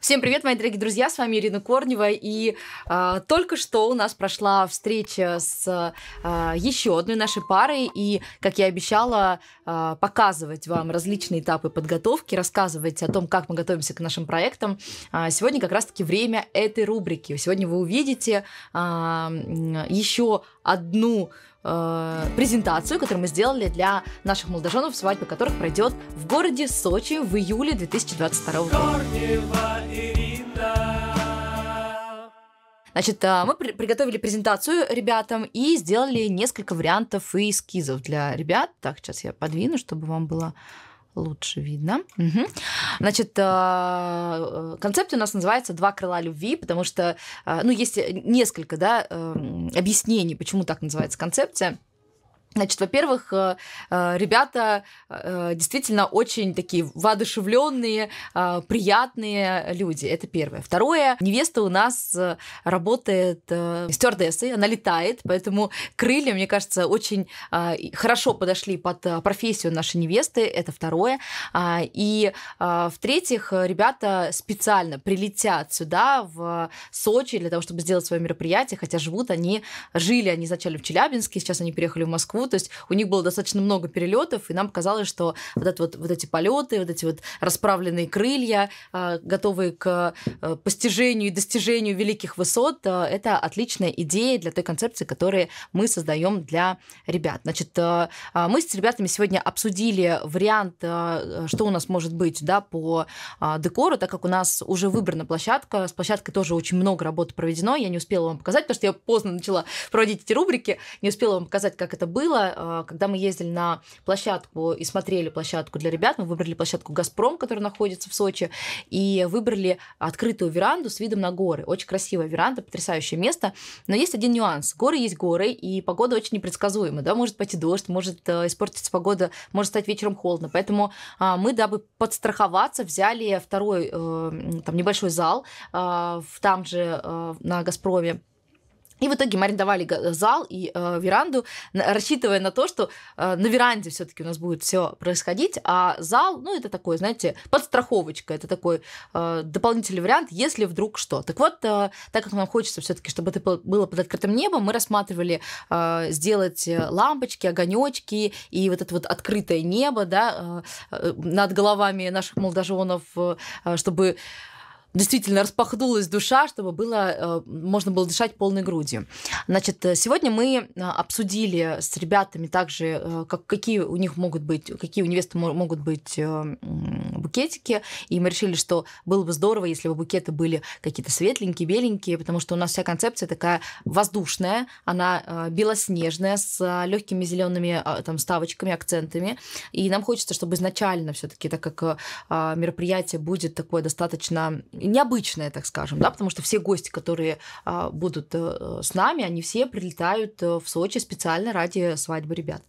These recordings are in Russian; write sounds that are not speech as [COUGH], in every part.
Всем привет, мои дорогие друзья, с вами Ирина Корнева, и э, только что у нас прошла встреча с э, а, еще одной нашей парой, и, как я обещала, э, показывать вам различные этапы подготовки, рассказывать о том, как мы готовимся к нашим проектам. Э, сегодня как раз-таки время этой рубрики. Сегодня вы увидите э, еще одну э, презентацию, которую мы сделали для наших молодоженов, свадьбы, которых пройдет в городе Сочи в июле 2022 года. Значит, э, мы при- приготовили презентацию ребятам и сделали несколько вариантов и эскизов для ребят. Так, сейчас я подвину, чтобы вам было лучше видно. Угу. Значит, э, э, концепт у нас называется «Два крыла любви», потому что, э, ну, есть несколько, да, эм, объяснений, почему так называется концепция – Значит, во-первых, э, э, ребята э, действительно очень такие воодушевленные, приятные люди. Это первое. Второе, невеста у нас работает стюардессой, она летает, поэтому крылья, мне кажется, очень хорошо подошли под профессию нашей невесты. Это второе. А, и в-третьих, ребята специально прилетят сюда, в Сочи, для того, чтобы сделать свое мероприятие, хотя живут они, жили они изначально в Челябинске, сейчас они переехали в Москву, Москву. То есть у них было достаточно много перелетов, и нам казалось, что вот, это вот, вот эти полеты, вот эти вот расправленные крылья, а, готовые к э, постижению и достижению великих высот, э, это отличная идея для той концепции, которую мы создаем для ребят. Значит, э, а, мы с ребятами сегодня обсудили вариант, что у нас может быть да, по а, декору, так как у нас уже выбрана площадка. С площадкой тоже очень много работы проведено. Я не успела вам показать, потому что я поздно начала проводить эти рубрики. Не успела вам показать, как это было было, а, когда мы ездили на площадку и смотрели площадку для ребят, мы выбрали площадку «Газпром», которая находится в Сочи, и выбрали открытую веранду с видом на горы. Очень красивая веранда, потрясающее место. Но есть один нюанс. Горы есть горы, и погода очень непредсказуема. Да? Может пойти дождь, может э, испортиться погода, может стать вечером холодно. Поэтому а, мы, дабы подстраховаться, взяли второй э, там небольшой зал а, там же э, на «Газпроме», и в итоге мы арендовали зал и э, веранду, рассчитывая на то, что э, на веранде все-таки у нас будет все происходить, а зал, ну, это такой, знаете, подстраховочка, это такой э, дополнительный вариант, если вдруг что. Так вот, э, так как нам хочется все-таки, чтобы это было под открытым небом, мы рассматривали э, сделать э, лампочки, огонечки и вот это вот открытое небо, да, э, э над головами наших молодоженов, э, э чтобы действительно распахнулась душа, чтобы было, э, можно было дышать полной грудью. Значит, э, сегодня мы э, обсудили с ребятами также, как, какие у них могут быть, какие у невесты могут быть букетики, и мы решили, что было бы здорово, если бы букеты были какие-то светленькие, беленькие, потому что у нас вся концепция такая воздушная, она белоснежная, с легкими зелеными там ставочками, акцентами, и нам хочется, чтобы изначально все-таки, так как мероприятие будет такое достаточно необычное, так скажем, да, потому что все гости, которые а, будут э, с нами, они все прилетают э, в Сочи специально ради свадьбы ребят.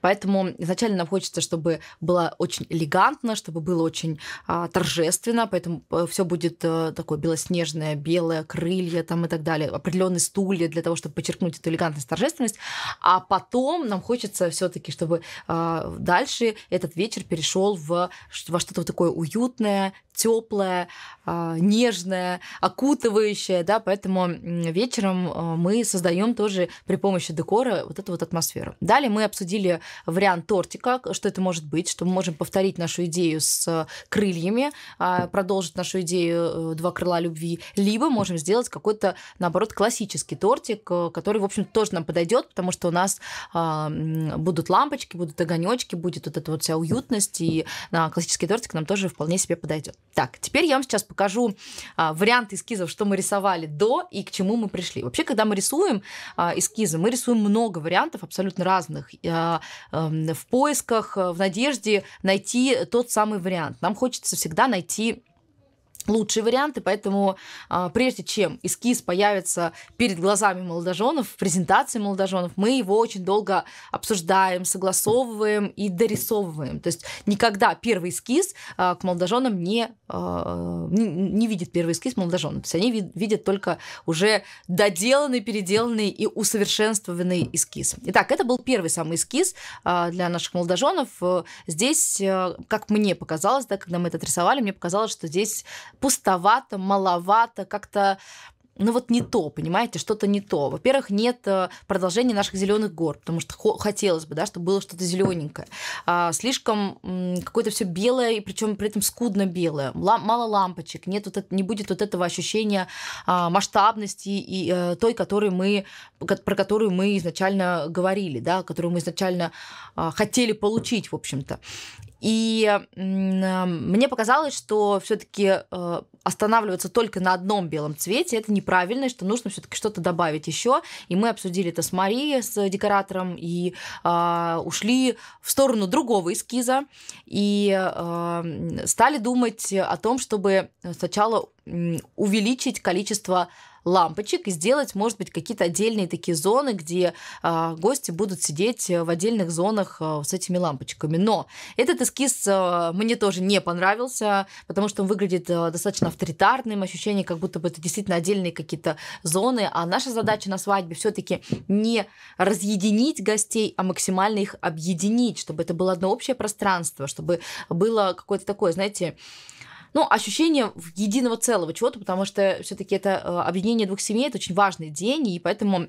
Поэтому изначально нам хочется, чтобы было очень элегантно, чтобы было очень а, торжественно, поэтому э, все будет такое белоснежное, белое, крылья там и так далее, определенные стулья для того, чтобы подчеркнуть эту элегантность, торжественность. А потом нам хочется все-таки, чтобы а, дальше этот вечер перешел в, во что-то такое уютное, теплое, а, нежное, окутывающее, да, поэтому вечером э, мы создаем тоже при помощи декора вот эту вот атмосферу. Далее мы обсудили вариант тортика, что это может быть, что мы можем повторить нашу идею с э, крыльями, а, продолжить нашу идею э, «Два крыла любви», либо можем сделать какой-то, наоборот, классический тортик, который, в общем, тоже нам подойдет, потому что у нас а, будут лампочки, будут огонечки, будет вот эта вот вся уютность, и на классический тортик нам тоже вполне себе подойдет. Так, теперь я вам сейчас покажу а, вариант эскизов, что мы рисовали до и к чему мы пришли. Вообще, когда мы рисуем а, эскизы, мы рисуем много вариантов абсолютно разных а, а, в поисках, э, в надежде найти тот самый вариант. Нам хочется всегда найти лучшие варианты, поэтому а, прежде чем эскиз появится перед глазами молодоженов, в презентации молодоженов, мы его очень долго обсуждаем, согласовываем и дорисовываем. То есть никогда первый эскиз а, к молодоженам а, не, не, видит первый эскиз молодоженов. То есть они видят только уже доделанный, переделанный и усовершенствованный эскиз. Итак, это был первый самый эскиз для наших молодоженов. Здесь, как мне показалось, да, когда мы это рисовали, мне показалось, что здесь пустовато, маловато, как-то ну вот не то, понимаете, что-то не то. Во-первых, нет э, продолжения наших зеленых гор, потому что хотелось бы, да, чтобы было что-то зелененькое. А, слишком какое-то все белое, и причем при этом скудно белое. Лам- мало лампочек, нет вот это, не будет вот этого ощущения а, масштабности и а, той, которую мы, про которую мы изначально говорили, да, которую мы изначально а, хотели получить, в общем-то. И а, мне показалось, что все-таки э, останавливаться только на одном белом цвете это неправильно, и что нужно все-таки что-то добавить еще. И мы обсудили это с Марией, с декоратором, и а, ушли в сторону другого эскиза и а, стали думать о том, чтобы сначала увеличить количество лампочек и сделать, может быть, какие-то отдельные такие зоны, где э, гости будут сидеть э, в отдельных зонах э, с этими лампочками. Но этот эскиз э, мне тоже не понравился, потому что он выглядит э, достаточно авторитарным, ощущение, как будто бы это действительно отдельные какие-то зоны, а наша задача на свадьбе все-таки не разъединить гостей, а максимально их объединить, чтобы это было одно общее пространство, чтобы было какое-то такое, знаете, ну, ощущение единого целого чего-то, потому что все-таки это э, объединение двух семей, это очень важный день, и поэтому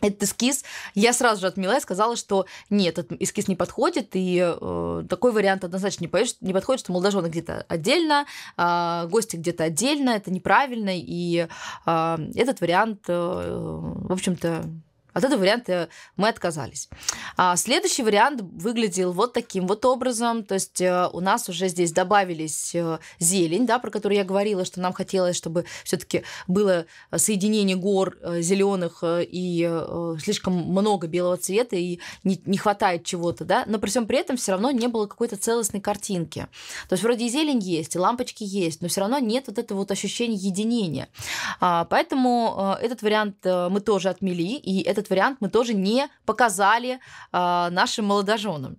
этот эскиз я сразу же отмела и сказала, что нет, этот эскиз не подходит, и э, такой вариант однозначно не, поедет, не подходит, что молодожены где-то отдельно, э, гости где-то отдельно, это неправильно, и э, этот вариант, э, в общем-то, от этого варианта э, мы отказались. А следующий вариант выглядел вот таким вот образом. То есть э, у нас уже здесь добавились э, зелень, да, про которую я говорила, что нам хотелось, чтобы все-таки было соединение гор зеленых и слишком много белого цвета, и не, хватает чего-то, да, но при всем при этом все равно не было какой-то целостной картинки. То есть вроде и зелень есть, и лампочки есть, но все равно нет вот этого вот ощущения единения. А, поэтому этот вариант мы тоже отмели, и этот этот вариант мы тоже не показали а, нашим молодоженам.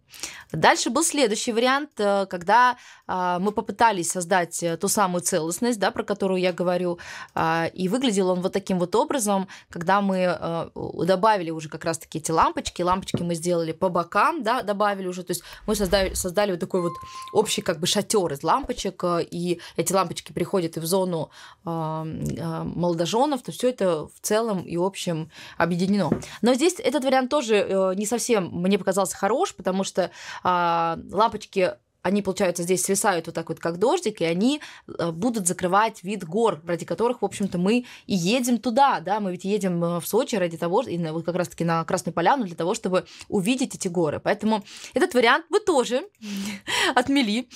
Дальше был следующий вариант, э, когда а, мы попытались создать э, ту самую целостность, да, про которую я говорю, а, и выглядел он вот таким вот образом, когда мы э, добавили уже как раз-таки эти лампочки, лампочки мы сделали по бокам, да, добавили уже, то есть мы создали, создали вот такой вот общий как бы шатер из лампочек, и эти лампочки приходят и в зону молодоженов, то все это в целом и общем объединено. Но здесь этот вариант тоже э, не совсем мне показался хорош, потому что а, лапочки они, получается, здесь свисают вот так вот, как дождик, и они э, будут закрывать вид гор, ради которых, в общем-то, мы и едем туда, да, мы ведь едем э, в Сочи ради того, и вот как раз-таки на Красную Поляну для того, чтобы увидеть эти горы. Поэтому этот вариант вы тоже [LAUGHS] отмели.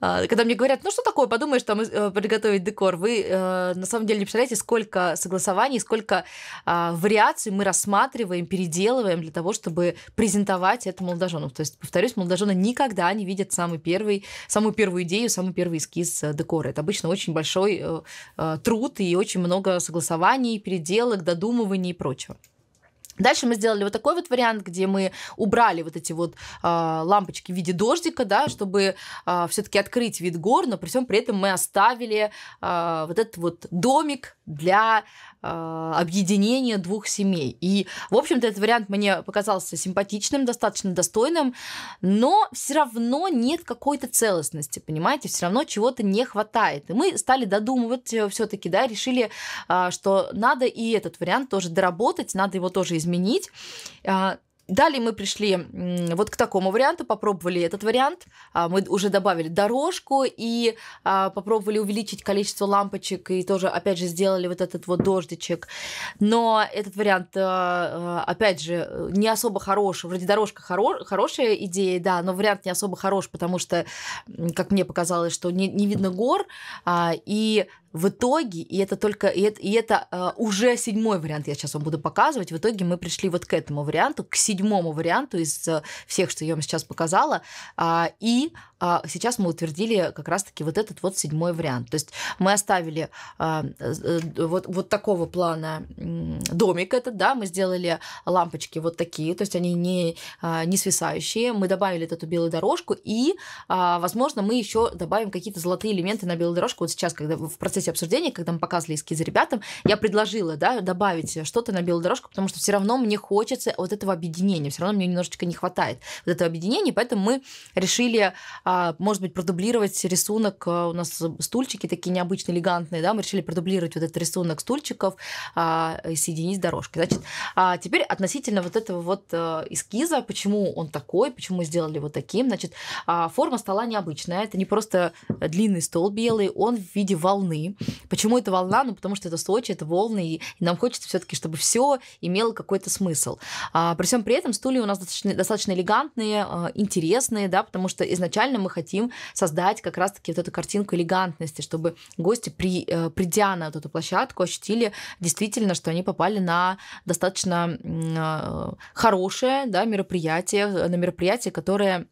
А, когда мне говорят, ну что такое, подумаешь, там э, приготовить декор, вы э, на самом деле не представляете, сколько согласований, сколько а, вариаций мы рассматриваем, переделываем для того, чтобы презентовать это молодоженам. То есть, повторюсь, молодожены никогда не видят самый первый, самую первую идею, самый первый эскиз э, декора. Это обычно очень большой труд и очень много согласований, переделок, додумываний и прочего. Дальше мы сделали вот такой вот вариант, где мы убрали вот эти вот э, лампочки в виде дождика, да, чтобы э, а, все-таки открыть вид гор, но при всем при этом мы оставили э, вот этот вот домик для э, объединения двух семей. И, в общем-то, этот вариант мне показался симпатичным, достаточно достойным, но все равно нет какой-то целостности, понимаете, все равно чего-то не хватает. И мы стали додумывать э, все-таки, да, решили, э, что надо и этот вариант тоже доработать, надо его тоже изменить. А, Далее мы пришли вот к такому варианту, попробовали этот вариант. А, мы уже добавили дорожку и а, попробовали увеличить количество лампочек и тоже, опять же, сделали вот этот вот дождичек. Но этот вариант, а, опять же, не особо хороший. Вроде дорожка хоро- хорошая идея, да, но вариант не особо хорош, потому что, как мне показалось, что не, не видно гор, и в итоге, и это только, и это, и это э, уже седьмой вариант, я сейчас вам буду показывать, в итоге мы пришли вот к этому варианту, к седьмому варианту из э, всех, что я вам сейчас показала, э, и а сейчас мы утвердили как раз-таки вот этот вот седьмой вариант. То есть мы оставили а, э, э, вот, вот такого плана домик этот, да, мы сделали лампочки вот такие, то есть они не, а, не свисающие, мы добавили эту белую дорожку, и, а, возможно, мы еще добавим какие-то золотые элементы на белую дорожку. Вот сейчас, когда в процессе обсуждения, когда мы показывали эскизы ребятам, я предложила, да, добавить что-то на белую дорожку, потому что все равно мне хочется вот этого объединения, все равно мне немножечко не хватает вот этого объединения, поэтому мы решили а, может быть, продублировать рисунок. А, у нас стульчики такие необычные, элегантные, да, мы решили продублировать вот этот рисунок стульчиков а, и соединить дорожки. Значит, а теперь относительно вот этого вот э, эскиза, почему он такой, почему сделали вот таким, значит, а, форма стола необычная, это не просто длинный стол белый, он в виде волны. Почему это волна? Ну, потому что это Сочи, это волны, и нам хочется все-таки, чтобы все имело какой-то смысл. А, при всем при этом стулья у нас достаточно, достаточно элегантные, э, интересные, да, потому что изначально изначально мы хотим создать как раз-таки вот эту картинку элегантности, чтобы гости, при, э, придя на вот эту площадку, ощутили действительно, что они попали на достаточно а, хорошее да, мероприятие, на мероприятие, которое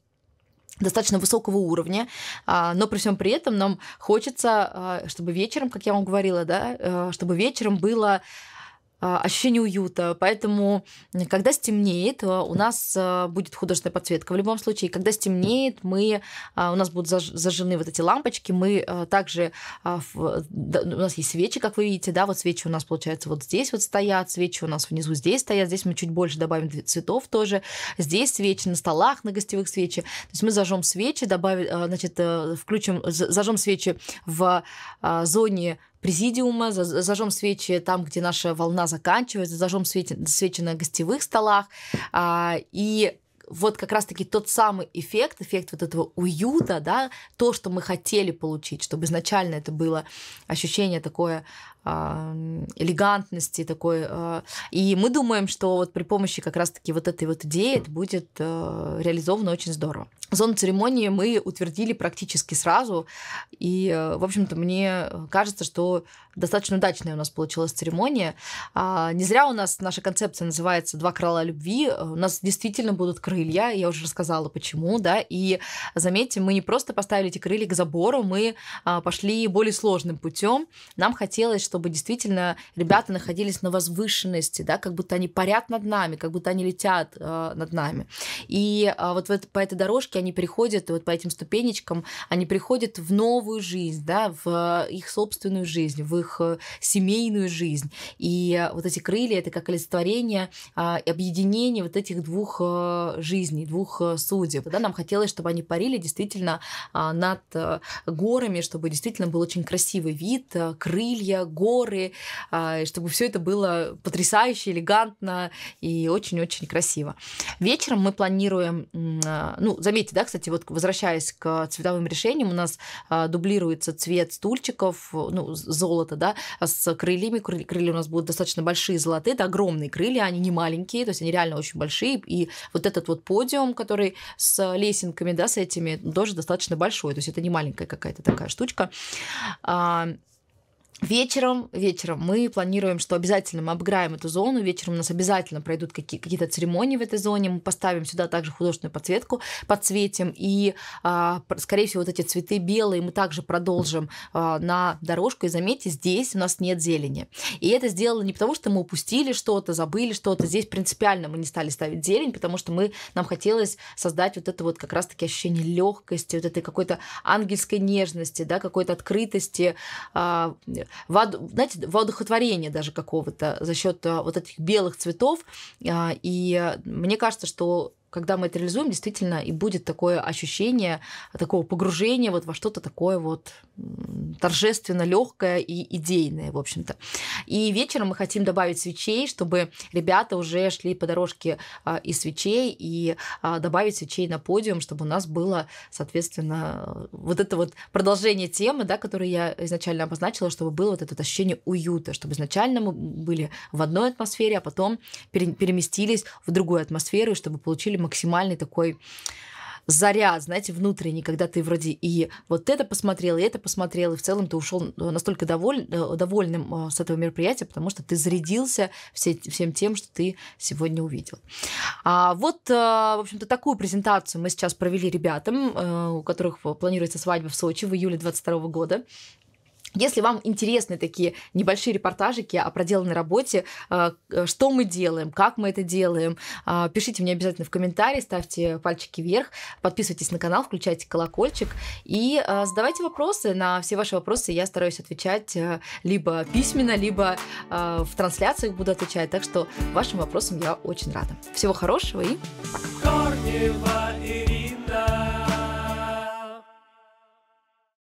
достаточно высокого уровня, а, но при всем при этом нам хочется, а, чтобы вечером, как я вам говорила, да, э, чтобы вечером было а, ощущение уюта. Поэтому, когда стемнеет, а, у нас а, будет художественная подсветка в любом случае. Когда стемнеет, мы, у нас будут зажжены вот эти лампочки, мы также, у нас есть свечи, как вы видите, да, вот свечи у нас, получается, вот здесь вот стоят, свечи у нас внизу здесь стоят, здесь мы чуть больше добавим цветов тоже, здесь свечи, на столах, на гостевых свечи. То есть мы зажжем свечи, добавим, значит, э, включим, зажжем свечи в зоне президиума, зажжем свечи там, где наша волна заканчивается, зажжем свечи, свечи на гостевых столах. А, и вот как раз-таки тот самый эффект, эффект вот этого уюта, да, то, что мы хотели получить, чтобы изначально это было ощущение такое элегантности такой. А, и мы думаем, что вот при помощи как раз-таки вот этой вот идеи это будет а, реализовано очень здорово. Зону церемонии мы утвердили практически сразу, и, а, в общем-то, мне кажется, что достаточно удачная у нас получилась церемония. Не зря у нас наша концепция называется «Два крыла любви». У нас действительно будут крылья, я уже рассказала, почему, да, и заметьте, мы не просто поставили эти крылья к забору, мы пошли более сложным путем. Нам хотелось, чтобы чтобы действительно ребята находились на возвышенности, да, как будто они парят над нами, как будто они летят э, над нами. И э, вот в по этой дорожке они приходят, вот по этим ступенечкам, они приходят в новую жизнь, да, в их собственную жизнь, в их э, семейную жизнь. И э, вот эти крылья — это как олицетворение э, а, объединения вот этих двух э, жизней, двух э, судеб. Да, нам хотелось, чтобы они парили действительно э, над э, горами, чтобы действительно был очень красивый вид, э, крылья, горы, горы, а, чтобы все это было потрясающе, элегантно и очень-очень красиво. Вечером мы планируем, а, ну, заметьте, да, кстати, вот возвращаясь к цветовым решениям, у нас а, дублируется цвет стульчиков, ну, золото, да, с крыльями. Крылья у нас будут достаточно большие, золотые, это огромные крылья, они не маленькие, то есть они реально очень большие. И вот этот вот подиум, который с лесенками, да, с этими, тоже достаточно большой, то есть это не маленькая какая-то такая штучка. Вечером, вечером мы планируем, что обязательно мы обграем эту зону, вечером у нас обязательно пройдут какие- какие-то церемонии в этой зоне, мы поставим сюда также художественную подсветку, подсветим, и, а, скорее всего, вот эти цветы белые мы также продолжим а, на дорожку, и заметьте, здесь у нас нет зелени. И это сделано не потому, что мы упустили что-то, забыли что-то, здесь принципиально мы не стали ставить зелень, потому что мы, нам хотелось создать вот это вот как раз-таки ощущение легкости, вот этой какой-то ангельской нежности, да, какой-то открытости, а, вод, знаете, воодухотворение даже какого-то за счет э, вот этих белых цветов. А, и э, мне кажется, что когда мы это реализуем, действительно и будет такое ощущение такого погружения вот во что-то такое вот торжественно легкое и идейное, в общем-то. И вечером мы хотим добавить свечей, чтобы ребята уже шли по дорожке а, и свечей, и а, добавить свечей на подиум, чтобы у нас было, соответственно, вот это вот продолжение темы, да, которую я изначально обозначила, чтобы было вот это ощущение уюта, чтобы изначально мы были в одной атмосфере, а потом переместились в другую атмосферу, чтобы получили получили максимальный такой заряд, знаете, внутренний, когда ты вроде и вот это посмотрел, и это посмотрел, и в целом ты ушел э, настолько доволь, э, довольным э, с этого мероприятия, потому что ты зарядился все, всем тем, что ты сегодня увидел. А вот, в общем-то, такую презентацию мы сейчас провели ребятам, у которых планируется свадьба в Сочи в июле 22 года. Если вам интересны такие небольшие репортажики о проделанной работе, э, что мы делаем, как мы это делаем, э, пишите мне обязательно в комментарии, ставьте пальчики вверх, подписывайтесь на канал, включайте колокольчик и э, задавайте вопросы. На все ваши вопросы я стараюсь отвечать либо письменно, либо в трансляциях буду отвечать. Так что вашим вопросам я очень рада. Всего хорошего и пока.